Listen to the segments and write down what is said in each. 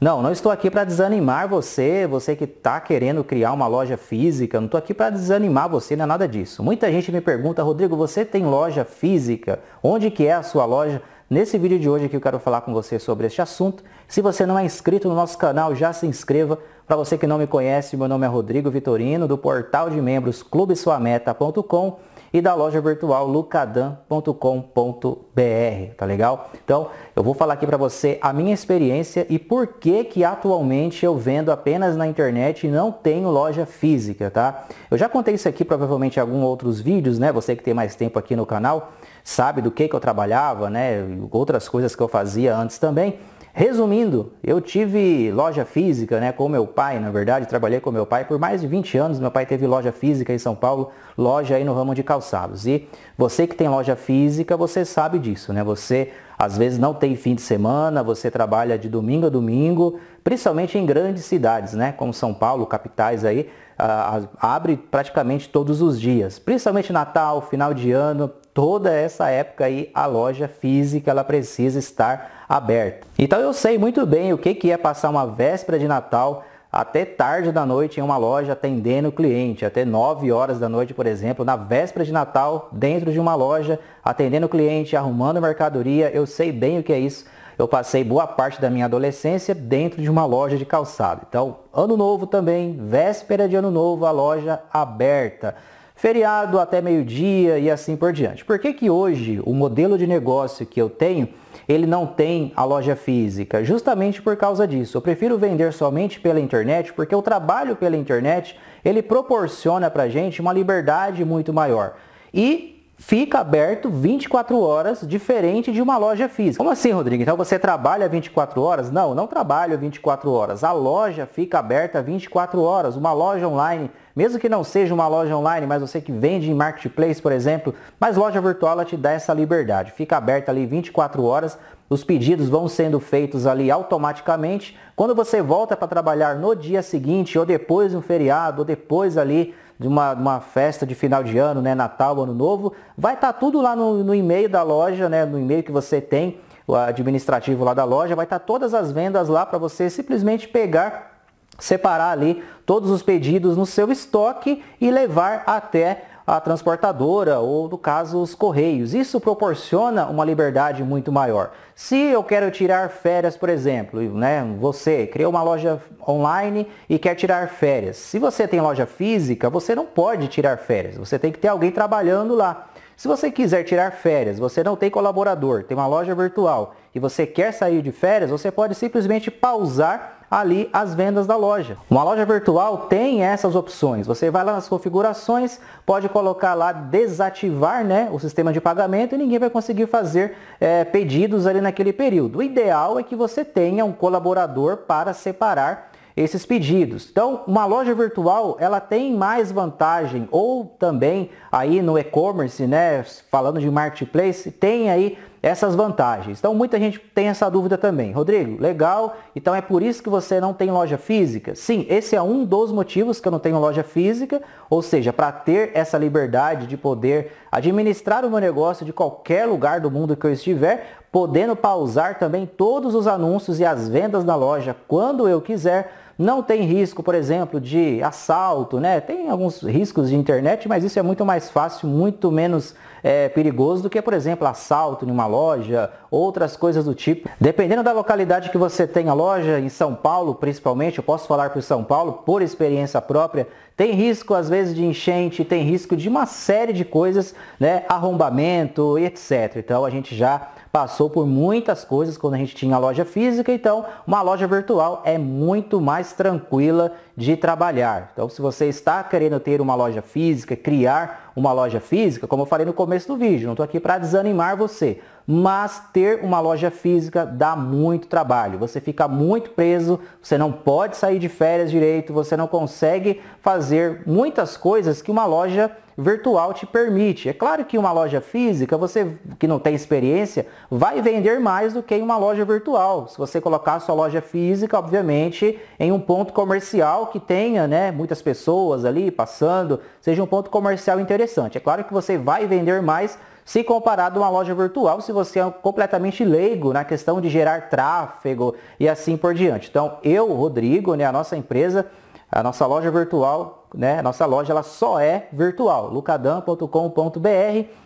Não, não estou aqui para desanimar você, você que está querendo criar uma loja física, não estou aqui para desanimar você, não é nada disso. Muita gente me pergunta, Rodrigo, você tem loja física? Onde que é a sua loja? Nesse vídeo de hoje que eu quero falar com você sobre este assunto. Se você não é inscrito no nosso canal, já se inscreva. Para você que não me conhece, meu nome é Rodrigo Vitorino, do portal de membros clubesuameta.com e da loja virtual lucadan.com.br, tá legal? Então, eu vou falar aqui para você a minha experiência e por que que atualmente eu vendo apenas na internet e não tenho loja física, tá? Eu já contei isso aqui provavelmente em alguns outros vídeos, né? Você que tem mais tempo aqui no canal sabe do que que eu trabalhava, né? Outras coisas que eu fazia antes também. Resumindo, eu tive loja física né, com meu pai, na verdade, trabalhei com meu pai por mais de 20 anos. Meu pai teve loja física em São Paulo, loja aí no ramo de calçados. E você que tem loja física, você sabe disso, né? Você às vezes não tem fim de semana, você trabalha de domingo a domingo, principalmente em grandes cidades, né? Como São Paulo, capitais aí, uh, abre praticamente todos os dias. Principalmente Natal, final de ano, toda essa época aí a loja física ela precisa estar aberta. Então eu sei muito bem o que é passar uma véspera de Natal até tarde da noite em uma loja atendendo o cliente, até 9 horas da noite, por exemplo, na véspera de Natal, dentro de uma loja, atendendo o cliente, arrumando mercadoria, eu sei bem o que é isso. Eu passei boa parte da minha adolescência dentro de uma loja de calçado. Então, ano novo também, véspera de ano novo, a loja aberta feriado até meio-dia e assim por diante. Por que, que hoje o modelo de negócio que eu tenho, ele não tem a loja física? Justamente por causa disso. Eu prefiro vender somente pela internet, porque o trabalho pela internet, ele proporciona para gente uma liberdade muito maior. E fica aberto 24 horas, diferente de uma loja física. Como assim, Rodrigo? Então você trabalha 24 horas? Não, não trabalho 24 horas. A loja fica aberta 24 horas. Uma loja online, mesmo que não seja uma loja online, mas você que vende em marketplace, por exemplo, mas loja virtual ela te dá essa liberdade. Fica aberta ali 24 horas. Os pedidos vão sendo feitos ali automaticamente. Quando você volta para trabalhar no dia seguinte, ou depois de um feriado, ou depois ali de uma, uma festa de final de ano, né, Natal, Ano Novo, vai estar tá tudo lá no, no e-mail da loja, né, no e-mail que você tem, o administrativo lá da loja, vai estar tá todas as vendas lá para você simplesmente pegar, separar ali todos os pedidos no seu estoque e levar até a transportadora ou, no caso, os correios. Isso proporciona uma liberdade muito maior. Se eu quero tirar férias, por exemplo, né, você criou uma loja online e quer tirar férias. Se você tem loja física, você não pode tirar férias. Você tem que ter alguém trabalhando lá. Se você quiser tirar férias, você não tem colaborador, tem uma loja virtual e você quer sair de férias, você pode simplesmente pausar ali as vendas da loja. Uma loja virtual tem essas opções. Você vai lá nas configurações, pode colocar lá desativar né, o sistema de pagamento e ninguém vai conseguir fazer é, pedidos ali naquele período. O ideal é que você tenha um colaborador para separar esses pedidos. Então, uma loja virtual, ela tem mais vantagem ou também aí no e-commerce, né, falando de marketplace, tem aí essas vantagens. Então muita gente tem essa dúvida também. Rodrigo, legal, então é por isso que você não tem loja física? Sim, esse é um dos motivos que eu não tenho loja física, ou seja, para ter essa liberdade de poder administrar o meu negócio de qualquer lugar do mundo que eu estiver, podendo pausar também todos os anúncios e as vendas na loja quando eu quiser. Não tem risco, por exemplo, de assalto, né? Tem alguns riscos de internet, mas isso é muito mais fácil, muito menos é, perigoso do que, por exemplo, assalto em uma loja, outras coisas do tipo. Dependendo da localidade que você tem a loja, em São Paulo principalmente, eu posso falar por São Paulo por experiência própria, tem risco às vezes de enchente, tem risco de uma série de coisas, né, arrombamento e etc. Então a gente já passou por muitas coisas quando a gente tinha loja física, então uma loja virtual é muito mais tranquila de trabalhar. Então, se você está querendo ter uma loja física, criar uma loja física, como eu falei no começo do vídeo, não estou aqui para desanimar você, mas ter uma loja física dá muito trabalho. Você fica muito preso, você não pode sair de férias direito, você não consegue fazer muitas coisas que uma loja virtual te permite. É claro que uma loja física, você que não tem experiência, vai vender mais do que em uma loja virtual. Se você colocar a sua loja física, obviamente, em um ponto comercial que tenha né, muitas pessoas ali passando, seja um ponto comercial interessante. É claro que você vai vender mais se comparado a uma loja virtual, se você é completamente leigo na questão de gerar tráfego e assim por diante. Então, eu, Rodrigo, né, a nossa empresa, a nossa loja virtual, né, a nossa loja ela só é virtual, lucadam.com.br.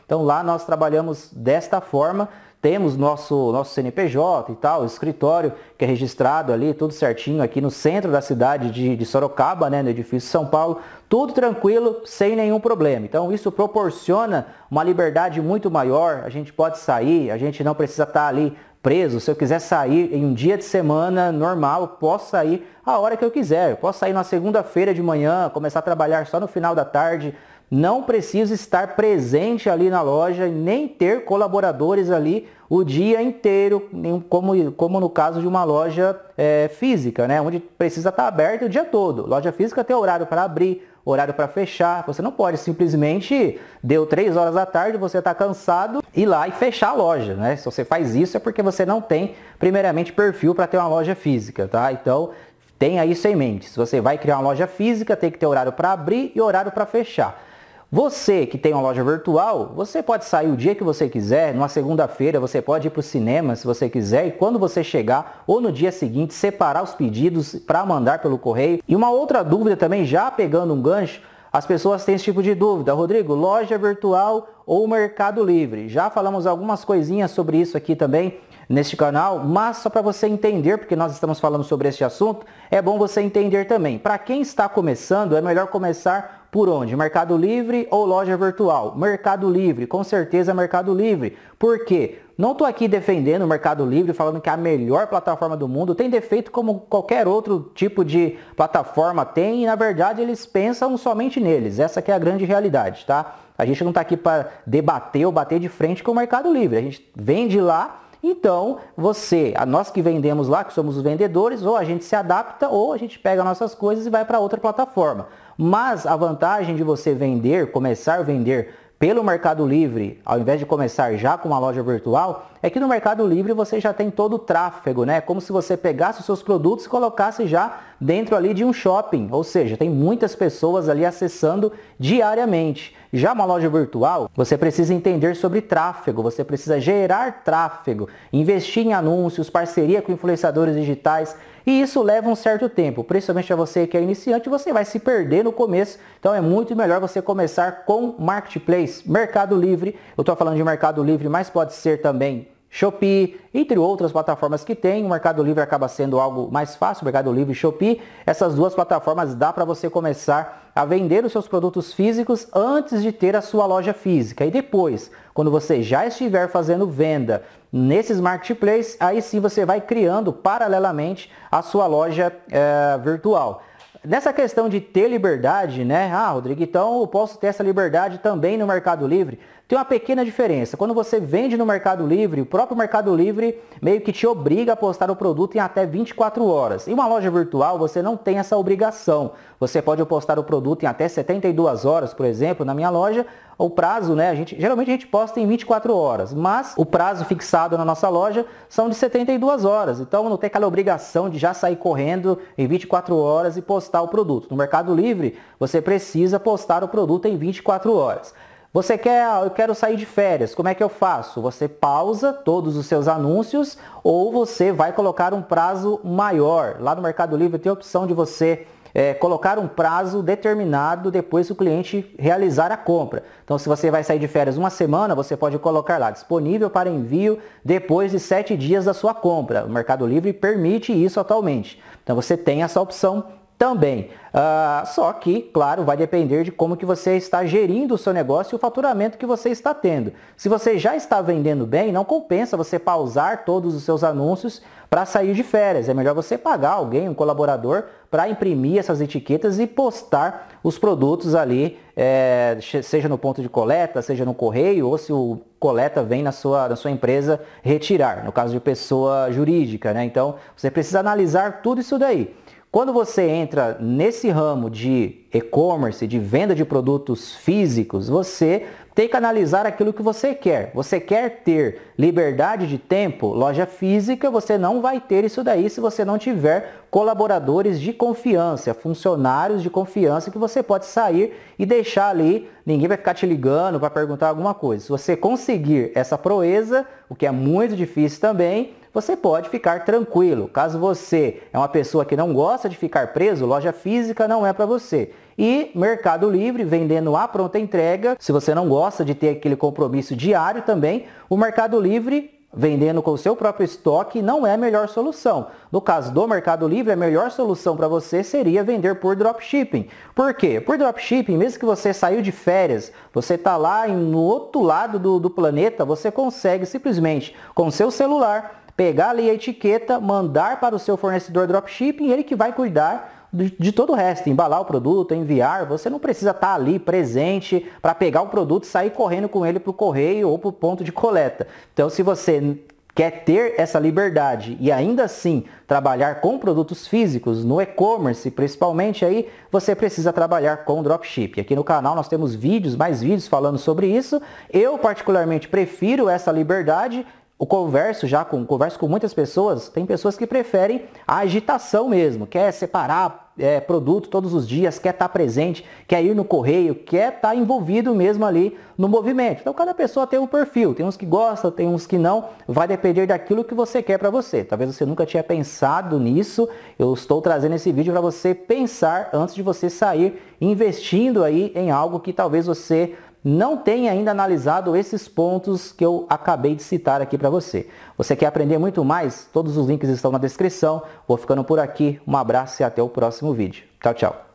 Então, lá nós trabalhamos desta forma, temos nosso, nosso CNPJ e tal, escritório que é registrado ali, tudo certinho aqui no centro da cidade de, de Sorocaba, né, no edifício São Paulo tudo tranquilo, sem nenhum problema. Então isso proporciona uma liberdade muito maior, a gente pode sair, a gente não precisa estar ali preso. Se eu quiser sair em um dia de semana normal, posso sair a hora que eu quiser. Eu posso sair na segunda-feira de manhã, começar a trabalhar só no final da tarde. Não preciso estar presente ali na loja, nem ter colaboradores ali o dia inteiro, como, como no caso de uma loja é, física, né? onde precisa estar aberta o dia todo. Loja física tem horário para abrir, horário para fechar. Você não pode simplesmente deu três horas da tarde, você está cansado, ir lá e fechar a loja, né? Se você faz isso é porque você não tem, primeiramente, perfil para ter uma loja física, tá? Então, tenha isso em mente. Se você vai criar uma loja física, tem que ter horário para abrir e horário para fechar. Você que tem uma loja virtual, você pode sair o dia que você quiser, numa segunda-feira, você pode ir para o cinema se você quiser, e quando você chegar ou no dia seguinte, separar os pedidos para mandar pelo correio. E uma outra dúvida também, já pegando um gancho, as pessoas têm esse tipo de dúvida. Rodrigo, loja virtual ou Mercado Livre? Já falamos algumas coisinhas sobre isso aqui também neste canal, mas só para você entender, porque nós estamos falando sobre este assunto, é bom você entender também. Para quem está começando, é melhor começar por onde? Mercado Livre ou loja virtual? Mercado Livre, com certeza Mercado Livre. Por quê? Não estou aqui defendendo o Mercado Livre, falando que é a melhor plataforma do mundo. Tem defeito como qualquer outro tipo de plataforma tem e, na verdade, eles pensam somente neles. Essa é a grande realidade, tá? A gente não está aqui para debater ou bater de frente com o Mercado Livre. A gente vende lá então, você, nós que vendemos lá, que somos os vendedores, ou a gente se adapta, ou a gente pega nossas coisas e vai para outra plataforma. Mas a vantagem de você vender, começar a vender pelo Mercado Livre, ao invés de começar já com uma loja virtual, é que no Mercado Livre você já tem todo o tráfego, né? É como se você pegasse os seus produtos e colocasse já dentro ali de um shopping, ou seja, tem muitas pessoas ali acessando diariamente. Já uma loja virtual, você precisa entender sobre tráfego, você precisa gerar tráfego, investir em anúncios, parceria com influenciadores digitais, e isso leva um certo tempo, principalmente a você que é iniciante, você vai se perder no começo. Então é muito melhor você começar com Marketplace, Mercado Livre. Eu estou falando de Mercado Livre, mas pode ser também Shopee, entre outras plataformas que tem. O Mercado Livre acaba sendo algo mais fácil, Mercado Livre e Shopee. Essas duas plataformas dá para você começar a vender os seus produtos físicos antes de ter a sua loja física. E depois, quando você já estiver fazendo venda nesses marketplaces, aí sim você vai criando paralelamente a sua loja é, virtual nessa questão de ter liberdade, né? Ah, Rodrigo, então eu posso ter essa liberdade também no Mercado Livre. Tem uma pequena diferença. Quando você vende no Mercado Livre, o próprio Mercado Livre meio que te obriga a postar o produto em até 24 horas. Em uma loja virtual, você não tem essa obrigação. Você pode postar o produto em até 72 horas, por exemplo, na minha loja, o prazo, né? A gente, geralmente a gente posta em 24 horas, mas o prazo fixado na nossa loja são de 72 horas. Então não tem aquela obrigação de já sair correndo em 24 horas e postar o produto. No Mercado Livre, você precisa postar o produto em 24 horas. Você quer, ah, eu quero sair de férias, como é que eu faço? Você pausa todos os seus anúncios ou você vai colocar um prazo maior. Lá no Mercado Livre tem a opção de você é, colocar um prazo determinado depois que o cliente realizar a compra. Então, se você vai sair de férias uma semana, você pode colocar lá disponível para envio depois de sete dias da sua compra. O Mercado Livre permite isso atualmente. Então, você tem essa opção também. Uh, só que, claro, vai depender de como que você está gerindo o seu negócio e o faturamento que você está tendo. Se você já está vendendo bem, não compensa você pausar todos os seus anúncios para sair de férias. É melhor você pagar alguém, um colaborador, para imprimir essas etiquetas e postar os produtos ali, é, seja no ponto de coleta, seja no correio, ou se o coleta vem na sua, na sua empresa retirar, no caso de pessoa jurídica. Né? Então, você precisa analisar tudo isso daí. Quando você entra nesse ramo de e-commerce, de venda de produtos físicos, você tem que analisar aquilo que você quer. Você quer ter liberdade de tempo, loja física, você não vai ter isso daí se você não tiver colaboradores de confiança, funcionários de confiança que você pode sair e deixar ali, ninguém vai ficar te ligando para perguntar alguma coisa. Se você conseguir essa proeza, o que é muito difícil também, você pode ficar tranquilo. Caso você é uma pessoa que não gosta de ficar preso, loja física não é para você. E Mercado Livre vendendo a pronta entrega, se você não gosta de ter aquele compromisso diário também, o Mercado Livre vendendo com o seu próprio estoque não é a melhor solução. No caso do Mercado Livre, a melhor solução para você seria vender por dropshipping. Por quê? Por dropshipping, mesmo que você saiu de férias, você está lá no outro lado do, do planeta, você consegue simplesmente com seu celular pegar ali a etiqueta, mandar para o seu fornecedor dropshipping, ele que vai cuidar de, de todo o resto, embalar o produto, enviar, você não precisa estar tá ali presente para pegar o produto e sair correndo com ele para o correio ou para o ponto de coleta. Então, se você quer ter essa liberdade e ainda assim trabalhar com produtos físicos no e-commerce, principalmente aí, você precisa trabalhar com dropship. Aqui no canal nós temos vídeos, mais vídeos falando sobre isso. Eu particularmente prefiro essa liberdade o converso já com, converso com muitas pessoas, tem pessoas que preferem a agitação mesmo, quer separar é, produto todos os dias, quer estar tá presente, quer ir no correio, quer estar tá envolvido mesmo ali no movimento. Então cada pessoa tem um perfil, tem uns que gostam, tem uns que não, vai depender daquilo que você quer para você. Talvez você nunca tinha pensado nisso, eu estou trazendo esse vídeo para você pensar antes de você sair investindo aí em algo que talvez você não tem ainda analisado esses pontos que eu acabei de citar aqui para você. Você quer aprender muito mais? Todos os links estão na descrição. Vou ficando por aqui. Um abraço e até o próximo vídeo. Tchau, tchau.